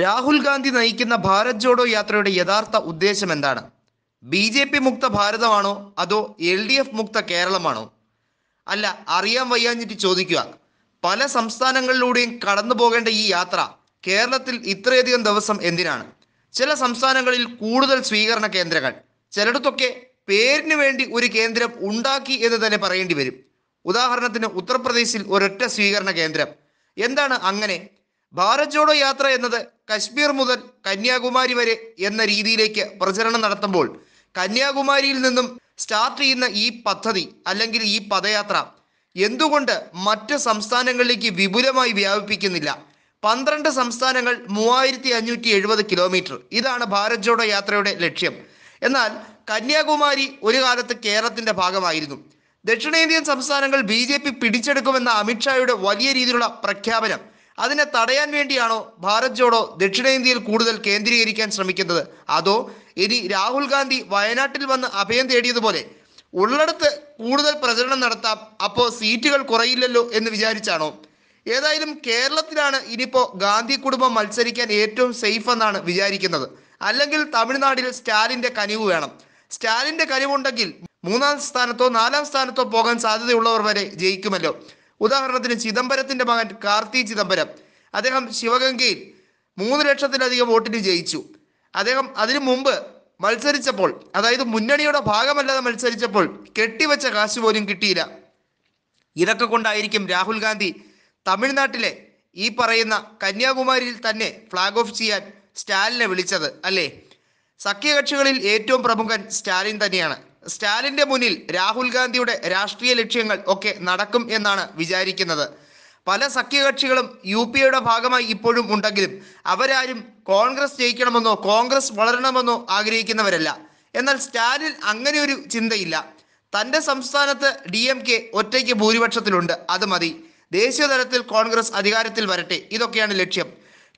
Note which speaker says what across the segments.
Speaker 1: രാഹുൽ ഗാന്ധി നയിക്കുന്ന ഭാരത് ജോഡോ യാത്രയുടെ യഥാർത്ഥ ഉദ്ദേശം എന്താണ് ബി ജെ പി മുക്ത ഭാരതമാണോ അതോ എൽ ഡി എഫ് മുക്ത കേരളമാണോ അല്ല അറിയാൻ വയ്യാഞ്ഞിട്ട് ചോദിക്കുക പല സംസ്ഥാനങ്ങളിലൂടെയും കടന്നു പോകേണ്ട ഈ യാത്ര കേരളത്തിൽ ഇത്രയധികം ദിവസം എന്തിനാണ് ചില സംസ്ഥാനങ്ങളിൽ കൂടുതൽ സ്വീകരണ കേന്ദ്രങ്ങൾ ചിലയിടത്തൊക്കെ പേരിന് വേണ്ടി ഒരു കേന്ദ്രം ഉണ്ടാക്കി എന്ന് തന്നെ പറയേണ്ടി വരും ഉദാഹരണത്തിന് ഉത്തർപ്രദേശിൽ ഒരൊറ്റ സ്വീകരണ കേന്ദ്രം എന്താണ് അങ്ങനെ ഭാരത് ജോഡോ യാത്ര എന്നത് കശ്മീർ മുതൽ കന്യാകുമാരി വരെ എന്ന രീതിയിലേക്ക് പ്രചരണം നടത്തുമ്പോൾ കന്യാകുമാരിയിൽ നിന്നും സ്റ്റാർട്ട് ചെയ്യുന്ന ഈ പദ്ധതി അല്ലെങ്കിൽ ഈ പദയാത്ര എന്തുകൊണ്ട് മറ്റ് സംസ്ഥാനങ്ങളിലേക്ക് വിപുലമായി വ്യാപിപ്പിക്കുന്നില്ല പന്ത്രണ്ട് സംസ്ഥാനങ്ങൾ മൂവായിരത്തി അഞ്ഞൂറ്റി എഴുപത് കിലോമീറ്റർ ഇതാണ് ഭാരത് ജോഡോ യാത്രയുടെ ലക്ഷ്യം എന്നാൽ കന്യാകുമാരി ഒരു കാലത്ത് കേരളത്തിന്റെ ഭാഗമായിരുന്നു ദക്ഷിണേന്ത്യൻ സംസ്ഥാനങ്ങൾ ബി ജെ പി പിടിച്ചെടുക്കുമെന്ന അമിത്ഷായുടെ വലിയ രീതിയിലുള്ള പ്രഖ്യാപനം അതിനെ തടയാൻ വേണ്ടിയാണോ ഭാരത് ജോഡോ ദക്ഷിണേന്ത്യയിൽ കൂടുതൽ കേന്ദ്രീകരിക്കാൻ ശ്രമിക്കുന്നത് അതോ ഇനി രാഹുൽ ഗാന്ധി വയനാട്ടിൽ വന്ന് അഭയം തേടിയതുപോലെ ഉള്ളിടത്ത് കൂടുതൽ പ്രചരണം നടത്താം അപ്പോൾ സീറ്റുകൾ കുറയില്ലല്ലോ എന്ന് വിചാരിച്ചാണോ ഏതായാലും കേരളത്തിലാണ് ഇനിയിപ്പോൾ ഗാന്ധി കുടുംബം മത്സരിക്കാൻ ഏറ്റവും സേഫ് എന്നാണ് വിചാരിക്കുന്നത് അല്ലെങ്കിൽ തമിഴ്നാട്ടിൽ സ്റ്റാലിൻ്റെ കനിവ് വേണം സ്റ്റാലിൻ്റെ കനിവുണ്ടെങ്കിൽ മൂന്നാം സ്ഥാനത്തോ നാലാം സ്ഥാനത്തോ പോകാൻ സാധ്യതയുള്ളവർ വരെ ജയിക്കുമല്ലോ ഉദാഹരണത്തിന് ചിദംബരത്തിന്റെ മകൻ കാർത്തി ചിദംബരം അദ്ദേഹം ശിവഗംഗയിൽ മൂന്ന് ലക്ഷത്തിലധികം വോട്ടിന് ജയിച്ചു അദ്ദേഹം അതിനു മുമ്പ് മത്സരിച്ചപ്പോൾ അതായത് മുന്നണിയുടെ ഭാഗമല്ലാതെ മത്സരിച്ചപ്പോൾ കെട്ടിവെച്ച കാശ് പോലും കിട്ടിയില്ല ഇതൊക്കെ കൊണ്ടായിരിക്കും രാഹുൽ ഗാന്ധി തമിഴ്നാട്ടിലെ ഈ പറയുന്ന കന്യാകുമാരിയിൽ തന്നെ ഫ്ലാഗ് ഓഫ് ചെയ്യാൻ സ്റ്റാലിനെ വിളിച്ചത് അല്ലേ സഖ്യകക്ഷികളിൽ ഏറ്റവും പ്രമുഖൻ സ്റ്റാലിൻ തന്നെയാണ് സ്റ്റാലിന്റെ മുന്നിൽ രാഹുൽ ഗാന്ധിയുടെ രാഷ്ട്രീയ ലക്ഷ്യങ്ങൾ ഒക്കെ നടക്കും എന്നാണ് വിചാരിക്കുന്നത് പല സഖ്യകക്ഷികളും യു പി എയുടെ ഭാഗമായി ഇപ്പോഴും ഉണ്ടെങ്കിലും അവരാരും കോൺഗ്രസ് ജയിക്കണമെന്നോ കോൺഗ്രസ് വളരണമെന്നോ ആഗ്രഹിക്കുന്നവരല്ല എന്നാൽ സ്റ്റാലിൻ അങ്ങനെ ഒരു ചിന്തയില്ല തൻ്റെ സംസ്ഥാനത്ത് ഡി എം കെ ഒറ്റയ്ക്ക് ഭൂരിപക്ഷത്തിലുണ്ട് അത് മതി ദേശീയ തലത്തിൽ കോൺഗ്രസ് അധികാരത്തിൽ വരട്ടെ ഇതൊക്കെയാണ് ലക്ഷ്യം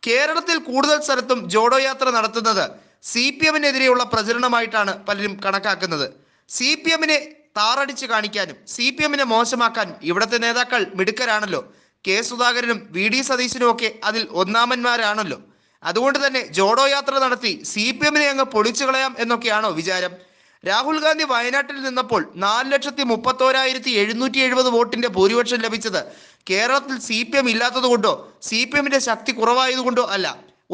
Speaker 1: കേരളത്തിൽ കൂടുതൽ സ്ഥലത്തും ജോഡോ യാത്ര നടത്തുന്നത് സി പി എമ്മിനെതിരെയുള്ള പ്രചരണമായിട്ടാണ് പലരും കണക്കാക്കുന്നത് സി പി എമ്മിനെ താറടിച്ച് കാണിക്കാനും സി പി എമ്മിനെ മോശമാക്കാനും ഇവിടുത്തെ നേതാക്കൾ മിടുക്കരാണല്ലോ കെ സുധാകരനും വി ഡി സതീശനും ഒക്കെ അതിൽ ഒന്നാമന്മാരാണല്ലോ അതുകൊണ്ട് തന്നെ ജോഡോ യാത്ര നടത്തി സി പി എമ്മിനെ അങ്ങ് പൊളിച്ചു കളയാം എന്നൊക്കെയാണോ വിചാരം രാഹുൽ ഗാന്ധി വയനാട്ടിൽ നിന്നപ്പോൾ നാല് ലക്ഷത്തി മുപ്പത്തോരായിരത്തി എഴുന്നൂറ്റി എഴുപത് വോട്ടിന്റെ ഭൂരിപക്ഷം ലഭിച്ചത് കേരളത്തിൽ സി പി എം ഇല്ലാത്തതുകൊണ്ടോ സി പി എമ്മിന്റെ ശക്തി കുറവായതുകൊണ്ടോ അല്ല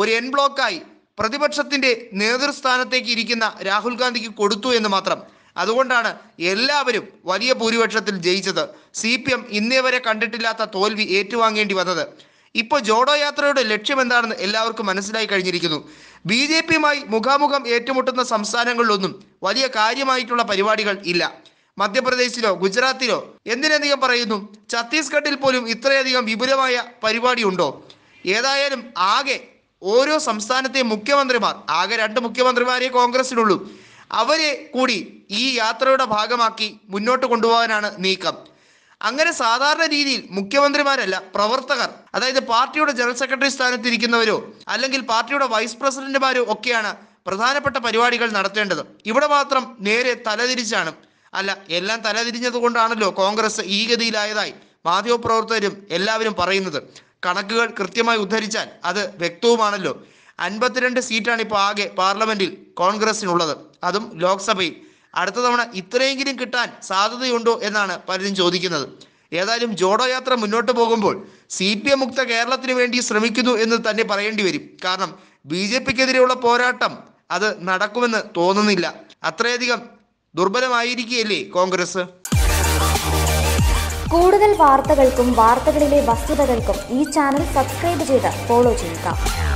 Speaker 1: ഒരു എൻ ബ്ലോക്കായി പ്രതിപക്ഷത്തിന്റെ നേതൃസ്ഥാനത്തേക്ക് ഇരിക്കുന്ന രാഹുൽ ഗാന്ധിക്ക് കൊടുത്തു എന്ന് മാത്രം അതുകൊണ്ടാണ് എല്ലാവരും വലിയ ഭൂരിപക്ഷത്തിൽ ജയിച്ചത് സി പി എം ഇന്നേ വരെ കണ്ടിട്ടില്ലാത്ത തോൽവി ഏറ്റുവാങ്ങേണ്ടി വന്നത് ഇപ്പോൾ ജോഡോ യാത്രയുടെ ലക്ഷ്യം എന്താണെന്ന് എല്ലാവർക്കും മനസ്സിലായി കഴിഞ്ഞിരിക്കുന്നു ബി ജെ പിയുമായി മുഖാമുഖം ഏറ്റുമുട്ടുന്ന സംസ്ഥാനങ്ങളിലൊന്നും വലിയ കാര്യമായിട്ടുള്ള പരിപാടികൾ ഇല്ല മധ്യപ്രദേശിലോ ഗുജറാത്തിലോ എന്തിനധികം പറയുന്നു ഛത്തീസ്ഗഡിൽ പോലും ഇത്രയധികം വിപുലമായ പരിപാടി ഉണ്ടോ ഏതായാലും ആകെ ഓരോ സംസ്ഥാനത്തെയും മുഖ്യമന്ത്രിമാർ ആകെ രണ്ട് മുഖ്യമന്ത്രിമാരെ കോൺഗ്രസിലുള്ളൂ അവരെ കൂടി ഈ യാത്രയുടെ ഭാഗമാക്കി മുന്നോട്ട് കൊണ്ടുപോകാനാണ് നീക്കം അങ്ങനെ സാധാരണ രീതിയിൽ മുഖ്യമന്ത്രിമാരല്ല പ്രവർത്തകർ അതായത് പാർട്ടിയുടെ ജനറൽ സെക്രട്ടറി സ്ഥാനത്തിരിക്കുന്നവരോ അല്ലെങ്കിൽ പാർട്ടിയുടെ വൈസ് പ്രസിഡന്റുമാരോ ഒക്കെയാണ് പ്രധാനപ്പെട്ട പരിപാടികൾ നടത്തേണ്ടത് ഇവിടെ മാത്രം നേരെ തലതിരിച്ചാണ് അല്ല എല്ലാം തലതിരിഞ്ഞത് കൊണ്ടാണല്ലോ കോൺഗ്രസ് ഈ ഗതിയിലായതായി മാധ്യമപ്രവർത്തകരും എല്ലാവരും പറയുന്നത് കണക്കുകൾ കൃത്യമായി ഉദ്ധരിച്ചാൽ അത് വ്യക്തവുമാണല്ലോ അൻപത്തിരണ്ട് സീറ്റാണ് ഇപ്പോൾ ആകെ പാർലമെന്റിൽ കോൺഗ്രസിനുള്ളത് അതും ലോക്സഭയിൽ അടുത്ത തവണ ഇത്രയെങ്കിലും കിട്ടാൻ സാധ്യതയുണ്ടോ എന്നാണ് പലരും ചോദിക്കുന്നത് ഏതായാലും ജോഡോ യാത്ര മുന്നോട്ട് പോകുമ്പോൾ എം മുക്ത കേരളത്തിന് വേണ്ടി ശ്രമിക്കുന്നു എന്ന് തന്നെ പറയേണ്ടി വരും കാരണം ബി ജെ പിക്കെതിരെയുള്ള പോരാട്ടം അത് നടക്കുമെന്ന് തോന്നുന്നില്ല അത്രയധികം ദുർബലമായിരിക്കുകയല്ലേ കോൺഗ്രസ് കൂടുതൽ വാർത്തകൾക്കും വാർത്തകളിലെ വസ്തുതകൾക്കും ഈ ചാനൽ സബ്സ്ക്രൈബ് ചെയ്ത് ഫോളോ ചെയ്യുക